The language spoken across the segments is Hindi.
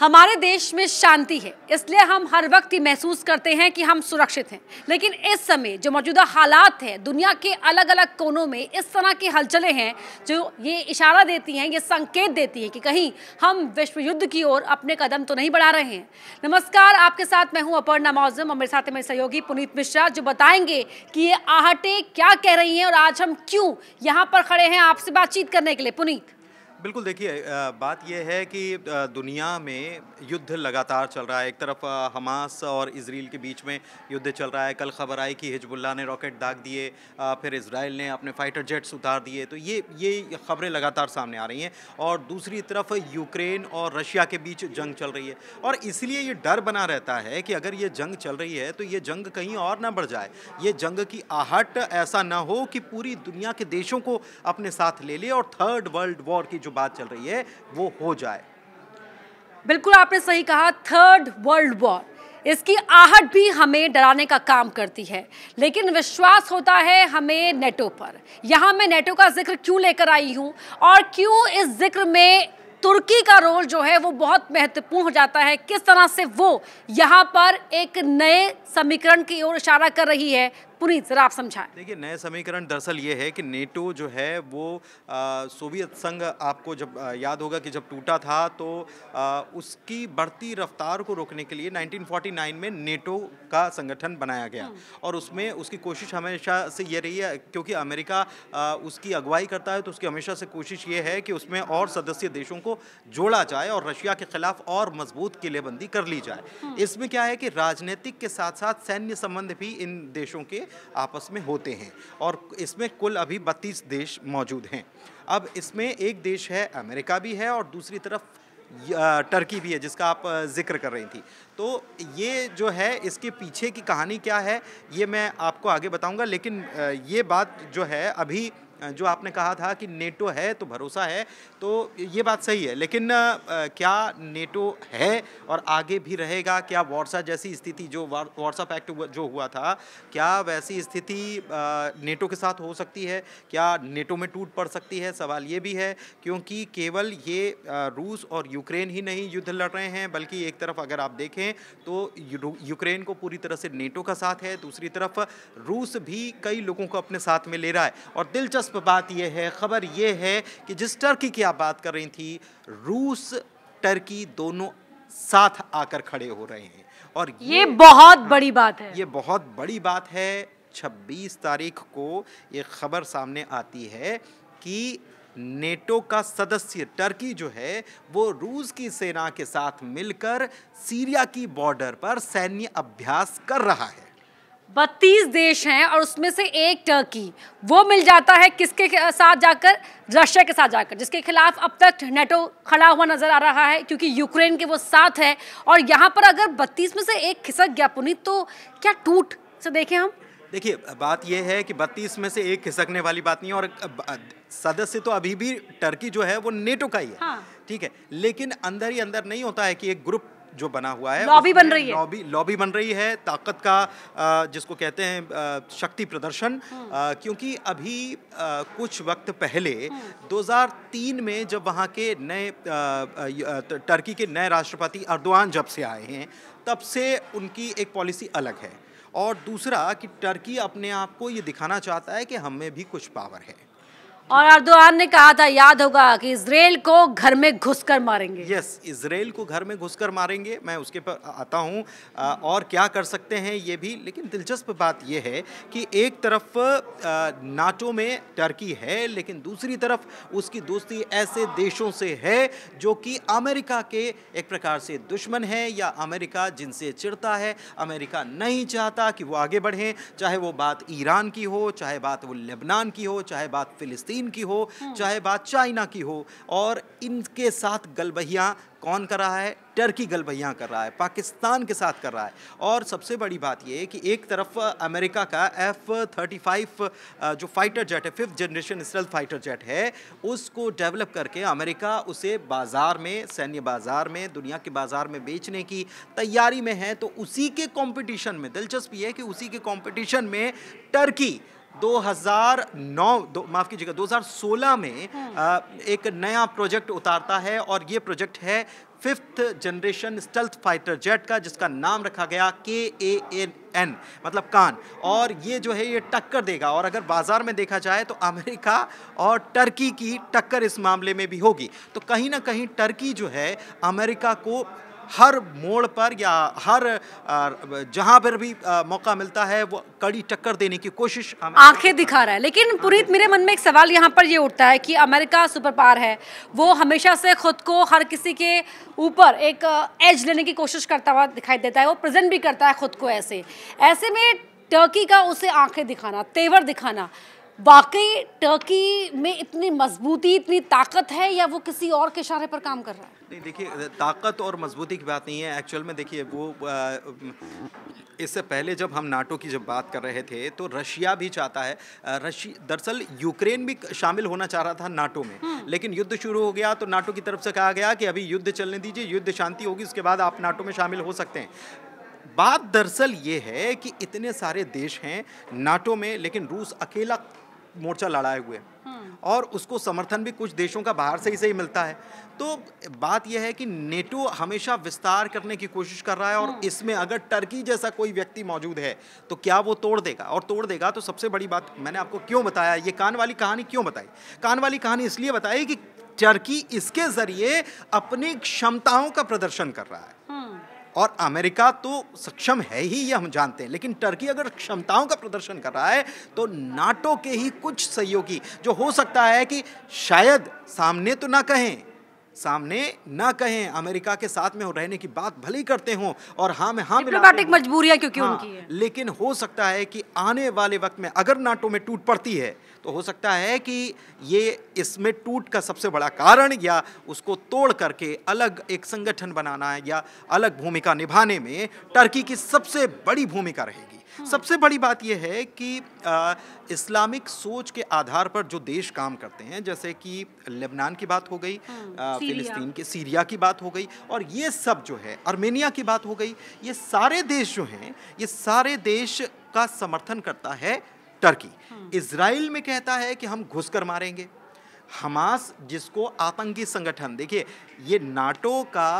हमारे देश में शांति है इसलिए हम हर वक्त ये महसूस करते हैं कि हम सुरक्षित हैं लेकिन इस समय जो मौजूदा हालात हैं दुनिया के अलग अलग कोनों में इस तरह की हलचलें हैं जो ये इशारा देती हैं ये संकेत देती है कि कहीं हम विश्व युद्ध की ओर अपने कदम तो नहीं बढ़ा रहे हैं नमस्कार आपके साथ मैं हूँ अपर्णा मौजम और मेरे साथ मेरे सहयोगी पुनीत मिश्रा जो बताएंगे कि ये आहटे क्या कह रही हैं और आज हम क्यों यहाँ पर खड़े हैं आपसे बातचीत करने के लिए पुनीत बिल्कुल देखिए बात यह है कि दुनिया में युद्ध लगातार चल रहा है एक तरफ हमास और इसराइल के बीच में युद्ध चल रहा है कल खबर आई कि हिजबुल्ला ने रॉकेट दाग दिए फिर इसराइल ने अपने फाइटर जेट्स उतार दिए तो ये ये खबरें लगातार सामने आ रही हैं और दूसरी तरफ यूक्रेन और रशिया के बीच जंग चल रही है और इसलिए ये डर बना रहता है कि अगर ये जंग चल रही है तो ये जंग कहीं और ना बढ़ जाए ये जंग की आहट ऐसा ना हो कि पूरी दुनिया के देशों को अपने साथ ले ले और थर्ड वर्ल्ड वॉर की जो जो बात चल रही है वो हो जाए बिल्कुल आपने सही कहा थर्ड वर्ल्ड वॉर इसकी आहट भी हमें डराने का काम करती है लेकिन विश्वास होता है हमें नेटो पर यहाँ मैं नेटो का जिक्र क्यों लेकर आई हूँ और क्यों इस जिक्र में तुर्की का रोल जो है वो बहुत महत्वपूर्ण हो जाता है किस तरह से वो यहाँ पर एक नए समीकरण की ओर इशारा कर रही है पुनीत सर आप समझाएं देखिए नए समीकरण दरअसल ये है कि नेटो जो है वो सोवियत संघ आपको जब आ, याद होगा कि जब टूटा था तो आ, उसकी बढ़ती रफ्तार को रोकने के लिए 1949 में नेटो का संगठन बनाया गया हम्म। और उसमें उसकी कोशिश हमेशा से ये रही है क्योंकि अमेरिका आ, उसकी अगुवाई करता है तो उसकी हमेशा से कोशिश ये है कि उसमें और सदस्य देशों को जोड़ा जाए और रशिया के खिलाफ और मजबूत किलेबंदी कर ली जाए हम्म। इसमें क्या है कि राजनीतिक के साथ साथ सैन्य संबंध भी इन देशों के आपस में होते हैं और इसमें कुल अभी बत्तीस देश मौजूद हैं अब इसमें एक देश है अमेरिका भी है और दूसरी तरफ टर्की भी है जिसका आप जिक्र कर रही थी तो ये जो है इसके पीछे की कहानी क्या है ये मैं आपको आगे बताऊंगा लेकिन ये बात जो है अभी जो आपने कहा था कि नेटो है तो भरोसा है तो ये बात सही है लेकिन क्या नेटो है और आगे भी रहेगा क्या वार्सा जैसी स्थिति जो वार्सा पैक्ट जो हुआ था क्या वैसी स्थिति नेटो के साथ हो सकती है क्या नेटो में टूट पड़ सकती है सवाल ये भी है क्योंकि केवल ये रूस और यूक्रेन ही नहीं युद्ध लड़ रहे हैं बल्कि एक तरफ अगर आप देखें तो यूक्रेन को पूरी तरह से नेटो का साथ है दूसरी तरफ रूस भी कई लोगों को अपने साथ में ले रहा है और दिलचस्प दिलचस्प बात यह है ख़बर यह है कि जिस टर्की की आप बात कर रही थी रूस टर्की दोनों साथ आकर खड़े हो रहे हैं और ये, ये बहुत बड़ी हाँ, बात है ये बहुत बड़ी बात है 26 तारीख को ये खबर सामने आती है कि नेटो का सदस्य टर्की जो है वो रूस की सेना के साथ मिलकर सीरिया की बॉर्डर पर सैन्य अभ्यास कर रहा है बत्तीस देश हैं और उसमें से एक टर्की वो मिल जाता है किसके साथ जाकर रशिया के साथ जाकर जिसके खिलाफ अब तक नेटो खड़ा हुआ नजर आ रहा है क्योंकि यूक्रेन के वो साथ है और यहाँ पर अगर बत्तीस में से एक खिसक गया पुनीत तो क्या टूट से देखें हम देखिए बात यह है कि बत्तीस में से एक खिसकने वाली बात नहीं है और सदस्य तो अभी भी टर्की जो है वो नेटो का ही है हाँ। ठीक हाँ। है लेकिन अंदर ही अंदर नहीं होता है कि एक ग्रुप जो बना हुआ है लॉबी बन रही है लॉबी लॉबी बन रही है ताकत का जिसको कहते हैं शक्ति प्रदर्शन हम्म। क्योंकि अभी कुछ वक्त पहले 2003 हम्म। में जब वहाँ के नए टर्की के नए राष्ट्रपति अर्दवान जब से आए हैं तब से उनकी एक पॉलिसी अलग है और दूसरा कि टर्की अपने आप को ये दिखाना चाहता है कि हमें भी कुछ पावर है और अर्दोआन ने कहा था याद होगा कि इसराइल को घर में घुसकर मारेंगे यस yes, इसराइल को घर में घुसकर मारेंगे मैं उसके पर आता हूँ और क्या कर सकते हैं ये भी लेकिन दिलचस्प बात यह है कि एक तरफ नाटो में टर्की है लेकिन दूसरी तरफ उसकी दोस्ती ऐसे देशों से है जो कि अमेरिका के एक प्रकार से दुश्मन है या अमेरिका जिनसे चिड़ता है अमेरिका नहीं चाहता कि वो आगे बढ़ें चाहे वो बात ईरान की हो चाहे बात वो लेबनान की हो चाहे बात फ़िलिस्तीन चीन की हो चाहे बात चाइना की हो और इनके साथ गलबहियाँ कौन कर रहा है टर्की गलबहियाँ कर रहा है पाकिस्तान के साथ कर रहा है और सबसे बड़ी बात यह कि एक तरफ अमेरिका का एफ थर्टी फाइव जो फाइटर जेट है fifth generation stealth fighter jet है उसको डेवलप करके अमेरिका उसे बाज़ार में सैन्य बाज़ार में दुनिया के बाज़ार में बेचने की तैयारी में है तो उसी के कॉम्पिटिशन में दिलचस्प ये है कि उसी के कॉम्पिटिशन में टर्की 2009 दो माफ़ कीजिएगा 2016 में आ, हम्म। एक नया प्रोजेक्ट उतारता है और ये प्रोजेक्ट है fifth generation stealth fighter jet का जिसका नाम रखा गया के ए एन एन मतलब कान और ये जो है ये टक्कर देगा और अगर बाज़ार में देखा जाए तो अमेरिका और टर्की की टक्कर इस मामले में भी होगी तो कहीं ना कहीं टर्की जो है अमेरिका को हर मोड़ पर या हर जहां पर भी मौका मिलता है वो कड़ी टक्कर देने की कोशिश आंखें दिखा रहा है लेकिन हाँ, पुरीत मेरे मन में एक सवाल यहाँ पर ये यह उठता है कि अमेरिका सुपर पावर है वो हमेशा से खुद को हर किसी के ऊपर एक एज लेने की कोशिश करता हुआ दिखाई देता है वो प्रेजेंट भी करता है खुद को ऐसे ऐसे में टर्की का उसे आंखें दिखाना तेवर दिखाना वाकई टर्की में इतनी मजबूती इतनी ताकत है या वो किसी और के इशारे पर काम कर रहा है नहीं देखिए ताकत और मजबूती की बात नहीं है एक्चुअल में देखिए वो इससे पहले जब हम नाटो की जब बात कर रहे थे तो रशिया भी चाहता है रशी दरअसल यूक्रेन भी शामिल होना चाह रहा था नाटो में हम्म। लेकिन युद्ध शुरू हो गया तो नाटो की तरफ से कहा गया कि अभी युद्ध चलने दीजिए युद्ध शांति होगी उसके बाद आप नाटो में शामिल हो सकते हैं बात दरअसल ये है कि इतने सारे देश हैं नाटो में लेकिन रूस अकेला मोर्चा लड़ाए हुए हैं और उसको समर्थन भी कुछ देशों का बाहर से ही सही मिलता है तो बात यह है कि नेटो हमेशा विस्तार करने की कोशिश कर रहा है और हाँ। इसमें अगर टर्की जैसा कोई व्यक्ति मौजूद है तो क्या वो तोड़ देगा और तोड़ देगा तो सबसे बड़ी बात मैंने आपको क्यों बताया ये कान वाली कहानी क्यों बताई कान वाली कहानी इसलिए बताई कि टर्की इसके ज़रिए अपनी क्षमताओं का प्रदर्शन कर रहा है और अमेरिका तो सक्षम है ही ये हम जानते हैं लेकिन टर्की अगर क्षमताओं का प्रदर्शन कर रहा है तो नाटो के ही कुछ सहयोगी जो हो सकता है कि शायद सामने तो ना कहें सामने ना कहें अमेरिका के साथ में रहने की बात भले करते हों और हाँ में हाँ डिप्लोमेटिक मजबूरियाँ क्योंकि हाँ, उनकी है लेकिन हो सकता है कि आने वाले वक्त में अगर नाटो में टूट पड़ती है तो हो सकता है कि ये इसमें टूट का सबसे बड़ा कारण या उसको तोड़ करके अलग एक संगठन बनाना है या अलग भूमिका निभाने में टर्की की सबसे बड़ी भूमिका रहेगी हाँ। सबसे बड़ी बात यह है कि इस्लामिक सोच के आधार पर जो देश काम करते हैं जैसे कि लेबनान की बात हो गई हाँ, फिलिस्तीन के सीरिया की बात हो गई और ये सब जो है आर्मेनिया की बात हो गई ये सारे देश जो हैं ये सारे देश का समर्थन करता है टर्की हाँ। इसराइल में कहता है कि हम घुसकर मारेंगे हमास जिसको आतंकी संगठन देखिए ये नाटो का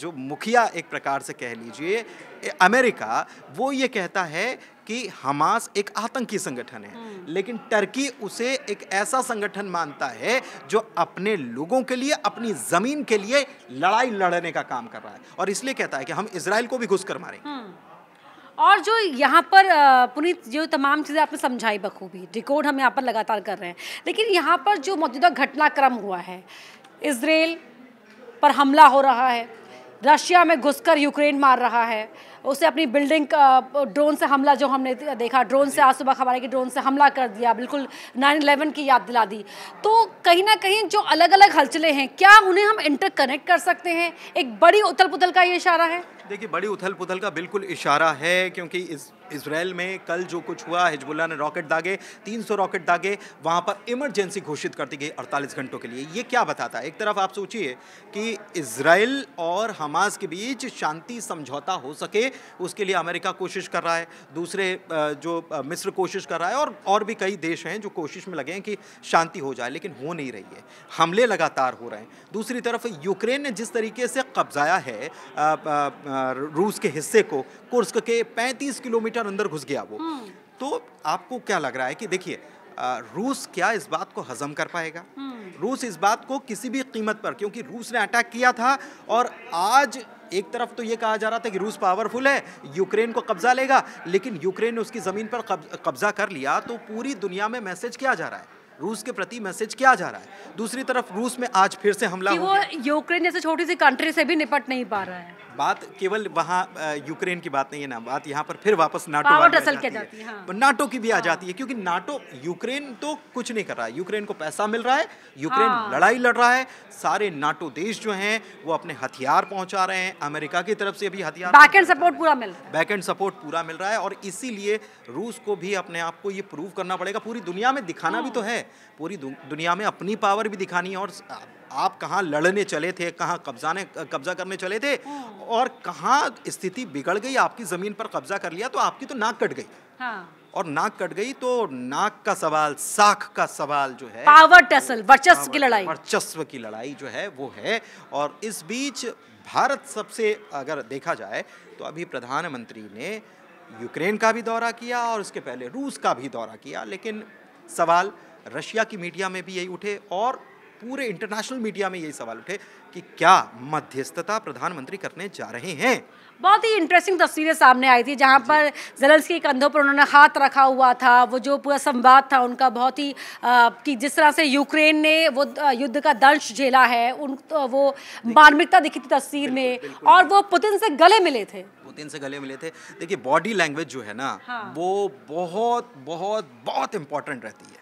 जो मुखिया एक प्रकार से कह लीजिए अमेरिका वो ये कहता है कि हमास एक आतंकी संगठन है हम्म। लेकिन टर्की उसे एक ऐसा संगठन मानता है जो अपने लोगों के लिए अपनी ज़मीन के लिए लड़ाई लड़ने का काम कर रहा है और इसलिए कहता है कि हम इसराइल को भी घुस कर मारें हम्म। और जो यहाँ पर पुनीत जो तमाम चीज़ें आपने समझाई बखूबी रिकॉर्ड हम यहाँ पर लगातार कर रहे हैं लेकिन यहाँ पर जो मौजूदा घटनाक्रम हुआ है इसराइल पर हमला हो रहा है रशिया में घुसकर यूक्रेन मार रहा है उसे अपनी बिल्डिंग ड्रोन से हमला जो हमने देखा ड्रोन से आज सुबह खबर है कि ड्रोन से हमला कर दिया बिल्कुल 9/11 की याद दिला दी तो कहीं ना कहीं जो अलग अलग हलचले हैं क्या उन्हें हम इंटरकनेक्ट कर सकते हैं एक बड़ी उथल पुथल का ये इशारा है देखिए बड़ी उथल पुथल का बिल्कुल इशारा है क्योंकि इस इसराइल में कल जो कुछ हुआ हिजबुल्ला ने रॉकेट दागे 300 रॉकेट दागे वहाँ पर इमरजेंसी घोषित कर दी गई अड़तालीस घंटों के लिए ये क्या बताता है एक तरफ आप सोचिए कि इसराइल और हमास के बीच शांति समझौता हो सके उसके लिए अमेरिका कोशिश कर रहा है दूसरे जो मिस्र कोशिश कर रहा है और और भी कई देश हैं जो कोशिश में लगे हैं कि शांति हो जाए लेकिन हो नहीं रही है हमले लगातार हो रहे हैं दूसरी तरफ यूक्रेन ने जिस तरीके से कब्जाया है रूस के हिस्से को कुर्स्क के 35 किलोमीटर अंदर घुस गया वो हम्म। तो आपको क्या लग रहा है कि देखिए रूस क्या इस बात को हजम कर पाएगा हम्म। रूस इस बात को किसी भी कीमत पर क्योंकि रूस ने अटैक किया था और आज एक तरफ तो ये कहा जा रहा था कि रूस पावरफुल है यूक्रेन को कब्जा लेगा लेकिन यूक्रेन ने उसकी ज़मीन पर कब्जा कर लिया तो पूरी दुनिया में मैसेज क्या जा रहा है रूस के प्रति मैसेज क्या जा रहा है दूसरी तरफ रूस में आज फिर से हमला कि वो यूक्रेन जैसे छोटी सी कंट्री से भी निपट नहीं पा रहा है बात केवल वहाँ यूक्रेन की बात नहीं है ना बात यहाँ पर फिर वापस नाटो आ जाती, जाती है हाँ। नाटो की भी हाँ। आ जाती है क्योंकि नाटो यूक्रेन तो कुछ नहीं कर रहा है यूक्रेन को पैसा मिल रहा है यूक्रेन हाँ। लड़ाई लड़ रहा है सारे नाटो देश जो हैं वो अपने हथियार पहुँचा रहे हैं अमेरिका की तरफ से भी हथियार बैकेंड सपोर्ट पूरा मिल रहा है बैकेंड सपोर्ट पूरा मिल रहा है और इसीलिए रूस को भी अपने आप को ये प्रूव करना पड़ेगा पूरी दुनिया में दिखाना भी हाँ। तो है पूरी दुनिया में अपनी पावर भी दिखानी है और आप कहाँ लड़ने चले थे कहाँ कब्जाने कब्जा करने चले थे हाँ। और कहाँ स्थिति बिगड़ गई आपकी ज़मीन पर कब्जा कर लिया तो आपकी तो नाक कट गई हाँ। और नाक कट गई तो नाक का सवाल साख का सवाल जो है पावर टसल वर्चस्व की लड़ाई वर्चस्व की लड़ाई जो है वो है और इस बीच भारत सबसे अगर देखा जाए तो अभी प्रधानमंत्री ने यूक्रेन का भी दौरा किया और उसके पहले रूस का भी दौरा किया लेकिन सवाल रशिया की मीडिया में भी यही उठे और पूरे इंटरनेशनल मीडिया में यही सवाल उठे कि क्या मध्यस्थता प्रधानमंत्री करने जा रहे हैं बहुत ही इंटरेस्टिंग तस्वीरें सामने आई थी जहाँ पर जलल्स के कंधों पर उन्होंने हाथ रखा हुआ था वो जो पूरा संवाद था उनका बहुत ही आ, कि जिस तरह से यूक्रेन ने वो युद्ध का दंश झेला है उन तो वो मार्मिकता दिखी थी तस्वीर में बिल्कुल, बिल्कुल, और वो पुतिन से गले मिले थे पुतिन से गले मिले थे देखिए बॉडी लैंग्वेज जो है ना हाँ। वो बहुत बहुत बहुत इम्पोर्टेंट रहती है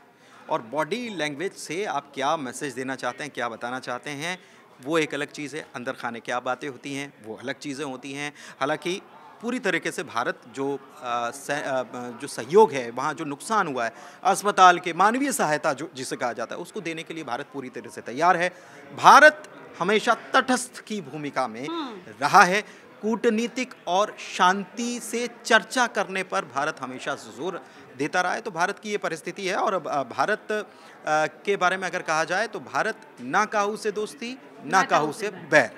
और बॉडी लैंग्वेज से आप क्या मैसेज देना चाहते हैं क्या बताना चाहते हैं वो एक अलग चीज़ है अंदर खाने क्या बातें होती हैं वो अलग चीज़ें होती हैं हालांकि पूरी तरीके से भारत जो आ, स, आ, जो सहयोग है वहाँ जो नुकसान हुआ है अस्पताल के मानवीय सहायता जो जिसे कहा जाता है उसको देने के लिए भारत पूरी तरह से तैयार है भारत हमेशा तटस्थ की भूमिका में हम्म। रहा है कूटनीतिक और शांति से चर्चा करने पर भारत हमेशा जोर देता रहा है तो भारत की ये परिस्थिति है और भारत के बारे में अगर कहा जाए तो भारत ना काहू से दोस्ती ना काहू से बैर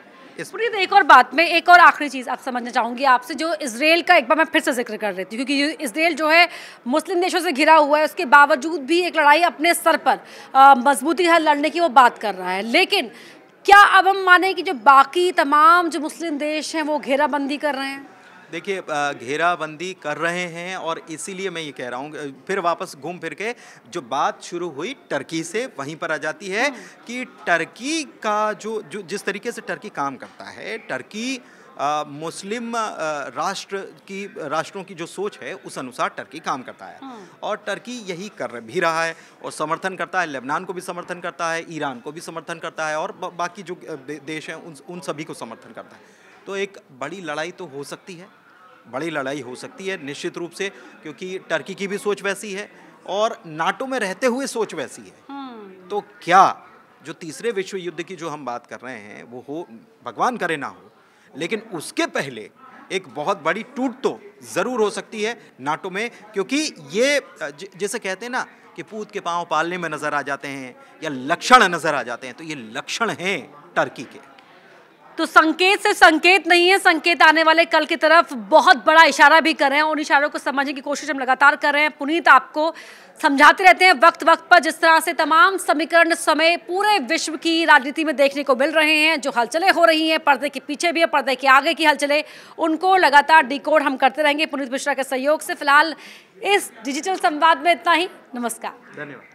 इस तो एक और बात में एक और आखिरी चीज़ आप समझना चाहूँगी आपसे जो इसराइल का एक बार मैं फिर से जिक्र कर रही थी क्योंकि इसराइल जो है मुस्लिम देशों से घिरा हुआ है उसके बावजूद भी एक लड़ाई अपने सर पर मजबूती है लड़ने की वो बात कर रहा है लेकिन क्या अब हम माने कि जो बाकी तमाम जो मुस्लिम देश हैं वो घेराबंदी कर रहे हैं देखिए घेराबंदी कर रहे हैं और इसीलिए मैं ये कह रहा हूँ फिर वापस घूम फिर के जो बात शुरू हुई टर्की से वहीं पर आ जाती है हम्म। कि टर्की का जो जो जिस तरीके से टर्की काम करता है टर्की आ, मुस्लिम राष्ट्र की राष्ट्रों की जो सोच है उस अनुसार टर्की काम करता है हाँ। और टर्की यही कर भी रहा है और समर्थन करता है लेबनान को भी समर्थन करता है ईरान को भी समर्थन करता है और बाकी जो देश हैं उन उन सभी को समर्थन करता है तो एक बड़ी लड़ाई तो हो सकती है बड़ी लड़ाई हो सकती है निश्चित रूप से क्योंकि टर्की की भी सोच वैसी है और नाटो में रहते हुए सोच वैसी है हाँ। तो क्या जो तीसरे विश्व युद्ध की जो हम बात कर रहे हैं वो हो भगवान करे ना हो लेकिन उसके पहले एक बहुत बड़ी टूट तो ज़रूर हो सकती है नाटो में क्योंकि ये जैसे कहते हैं ना कि पूत के पाँव पालने में नज़र आ जाते हैं या लक्षण नज़र आ जाते हैं तो ये लक्षण हैं टर्की के तो संकेत से संकेत नहीं है संकेत आने वाले कल की तरफ बहुत बड़ा इशारा भी कर रहे हैं उन इशारों को समझने की कोशिश हम लगातार कर रहे हैं पुनीत आपको समझाते रहते हैं वक्त वक्त पर जिस तरह से तमाम समीकरण समय पूरे विश्व की राजनीति में देखने को मिल रहे हैं जो हलचलें हो रही हैं पर्दे के पीछे भी है पर्दे के आगे की हलचलें उनको लगातार डिकोड हम करते रहेंगे पुनीत मिश्रा के सहयोग से फिलहाल इस डिजिटल संवाद में इतना ही नमस्कार धन्यवाद